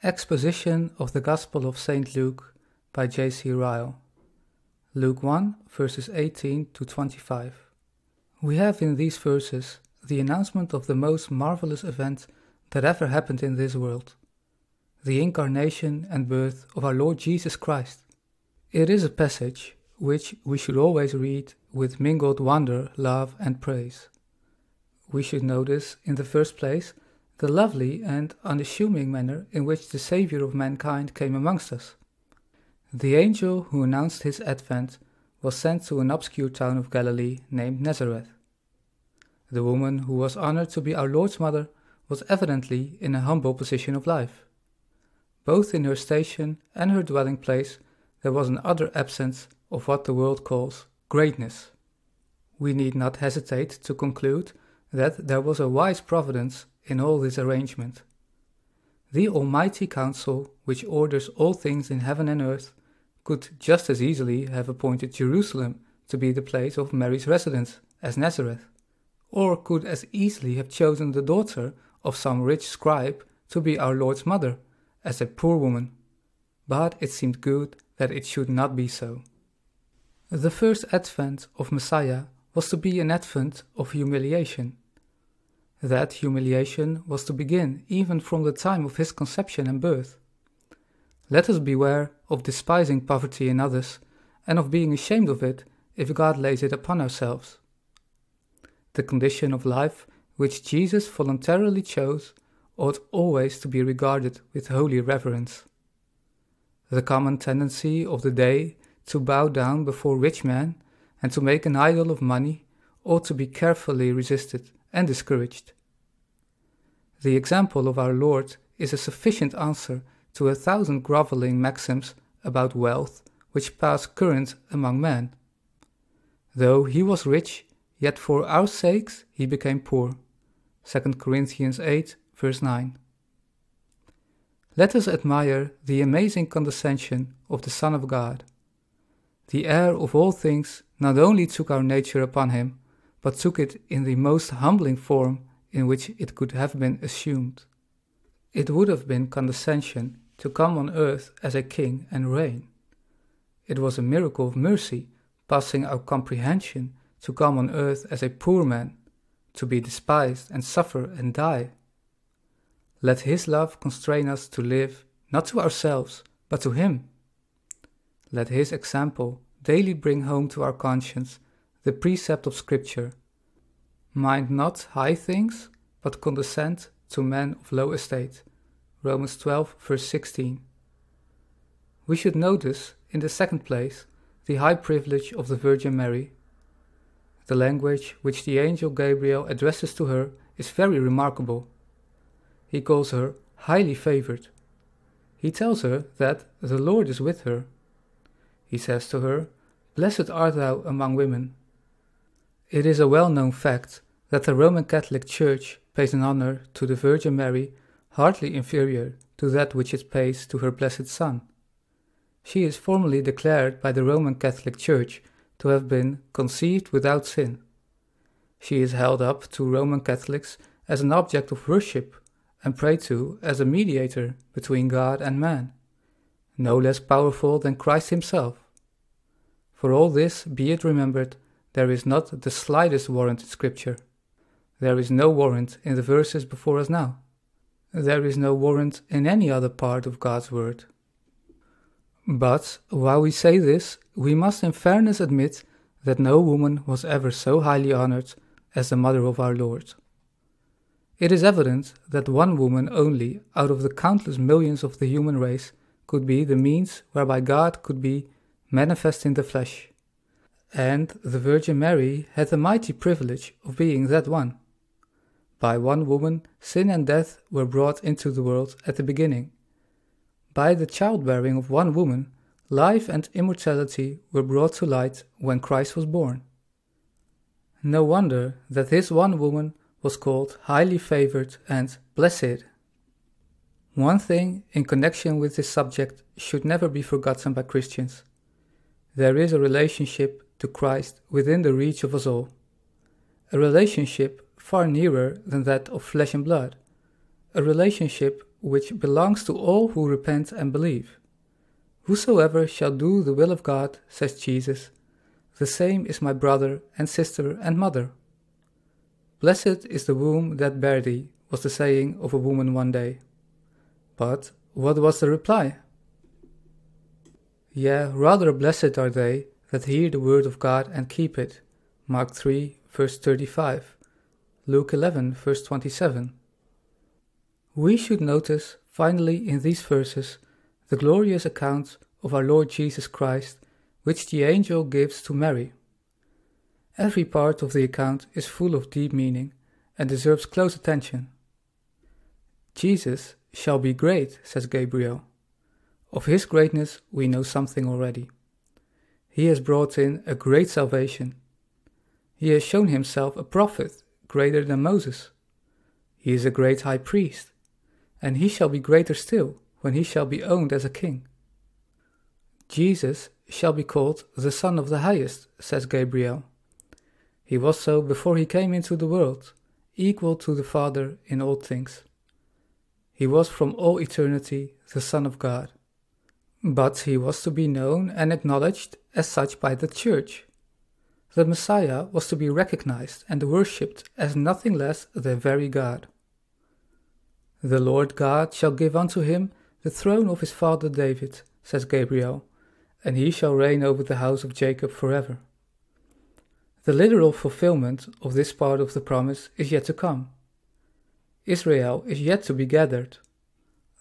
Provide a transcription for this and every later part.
Exposition of the Gospel of St. Luke by J.C. Ryle. Luke 1, verses 18 to 25. We have in these verses the announcement of the most marvelous event that ever happened in this world the incarnation and birth of our Lord Jesus Christ. It is a passage which we should always read with mingled wonder, love, and praise. We should notice, in the first place, the lovely and unassuming manner in which the Saviour of mankind came amongst us. The angel who announced his advent was sent to an obscure town of Galilee named Nazareth. The woman who was honored to be our Lord's mother was evidently in a humble position of life. Both in her station and her dwelling place, there was an utter absence of what the world calls greatness. We need not hesitate to conclude that there was a wise providence in all this arrangement. The Almighty Council, which orders all things in heaven and earth, could just as easily have appointed Jerusalem to be the place of Mary's residence as Nazareth, or could as easily have chosen the daughter of some rich scribe to be our Lord's mother as a poor woman. But it seemed good that it should not be so. The first advent of Messiah was to be an advent of humiliation that humiliation was to begin even from the time of his conception and birth. Let us beware of despising poverty in others and of being ashamed of it if God lays it upon ourselves. The condition of life which Jesus voluntarily chose ought always to be regarded with holy reverence. The common tendency of the day to bow down before rich men and to make an idol of money ought to be carefully resisted and discouraged. The example of our Lord is a sufficient answer to a thousand groveling maxims about wealth which pass current among men. Though he was rich, yet for our sakes he became poor. 2 Corinthians 8, verse 9. Let us admire the amazing condescension of the Son of God. The heir of all things not only took our nature upon him, but took it in the most humbling form in which it could have been assumed. It would have been condescension to come on earth as a king and reign. It was a miracle of mercy passing our comprehension to come on earth as a poor man, to be despised and suffer and die. Let his love constrain us to live, not to ourselves, but to him. Let his example daily bring home to our conscience the precept of Scripture Mind not high things, but condescend to men of low estate. Romans 12, verse 16. We should notice, in the second place, the high privilege of the Virgin Mary. The language which the angel Gabriel addresses to her is very remarkable. He calls her highly favored. He tells her that the Lord is with her. He says to her, Blessed art thou among women, it is a well-known fact that the Roman Catholic Church pays an honor to the Virgin Mary hardly inferior to that which it pays to her Blessed Son. She is formally declared by the Roman Catholic Church to have been conceived without sin. She is held up to Roman Catholics as an object of worship and prayed to as a mediator between God and man, no less powerful than Christ himself. For all this, be it remembered there is not the slightest warrant in Scripture. There is no warrant in the verses before us now. There is no warrant in any other part of God's Word. But while we say this, we must in fairness admit that no woman was ever so highly honored as the mother of our Lord. It is evident that one woman only out of the countless millions of the human race could be the means whereby God could be manifest in the flesh and the Virgin Mary had the mighty privilege of being that one. By one woman, sin and death were brought into the world at the beginning. By the childbearing of one woman, life and immortality were brought to light when Christ was born. No wonder that this one woman was called highly favored and blessed. One thing in connection with this subject should never be forgotten by Christians. There is a relationship to Christ within the reach of us all, a relationship far nearer than that of flesh and blood, a relationship which belongs to all who repent and believe. Whosoever shall do the will of God, says Jesus, the same is my brother and sister and mother. Blessed is the womb that bare thee, was the saying of a woman one day. But what was the reply? Yea, rather blessed are they that hear the word of God and keep it. Mark 3, verse 35. Luke 11, verse 27. We should notice, finally, in these verses, the glorious account of our Lord Jesus Christ, which the angel gives to Mary. Every part of the account is full of deep meaning and deserves close attention. Jesus shall be great, says Gabriel. Of his greatness we know something already. He has brought in a great salvation. He has shown himself a prophet greater than Moses. He is a great high priest, and he shall be greater still when he shall be owned as a king. Jesus shall be called the Son of the Highest, says Gabriel. He was so before he came into the world, equal to the Father in all things. He was from all eternity the Son of God. But he was to be known and acknowledged as such by the Church. The Messiah was to be recognized and worshipped as nothing less than very God. The Lord God shall give unto him the throne of his father David, says Gabriel, and he shall reign over the house of Jacob forever. The literal fulfillment of this part of the promise is yet to come. Israel is yet to be gathered,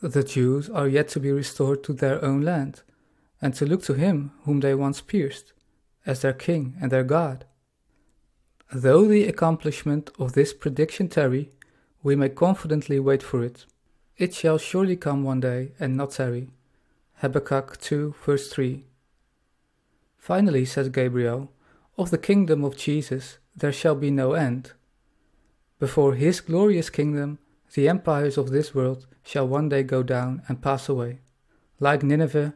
the Jews are yet to be restored to their own land, and to look to him whom they once pierced, as their king and their God. Though the accomplishment of this prediction tarry, we may confidently wait for it. It shall surely come one day, and not tarry. Habakkuk 2, verse 3. Finally, says Gabriel, of the kingdom of Jesus there shall be no end. Before his glorious kingdom, the empires of this world shall one day go down and pass away, like Nineveh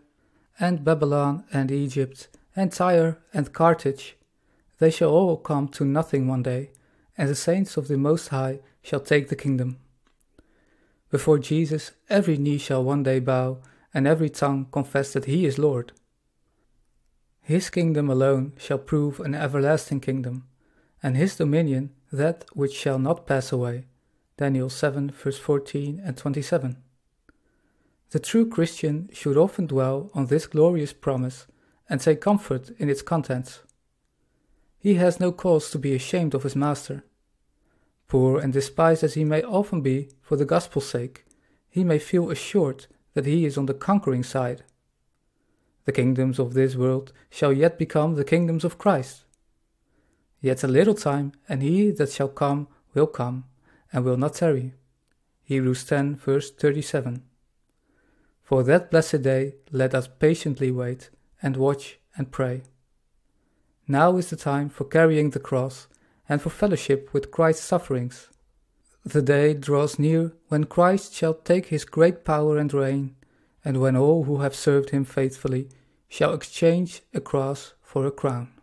and Babylon and Egypt and Tyre and Carthage. They shall all come to nothing one day, and the saints of the Most High shall take the kingdom. Before Jesus, every knee shall one day bow, and every tongue confess that he is Lord. His kingdom alone shall prove an everlasting kingdom, and his dominion that which shall not pass away Daniel 7, verse 14 and 27. The true Christian should often dwell on this glorious promise and take comfort in its contents. He has no cause to be ashamed of his Master. Poor and despised as he may often be for the gospel's sake, he may feel assured that he is on the conquering side. The kingdoms of this world shall yet become the kingdoms of Christ. Yet a little time, and he that shall come will come and will not tarry. Hebrews 10, verse 37. For that blessed day, let us patiently wait and watch and pray. Now is the time for carrying the cross and for fellowship with Christ's sufferings. The day draws near when Christ shall take his great power and reign, and when all who have served him faithfully shall exchange a cross for a crown.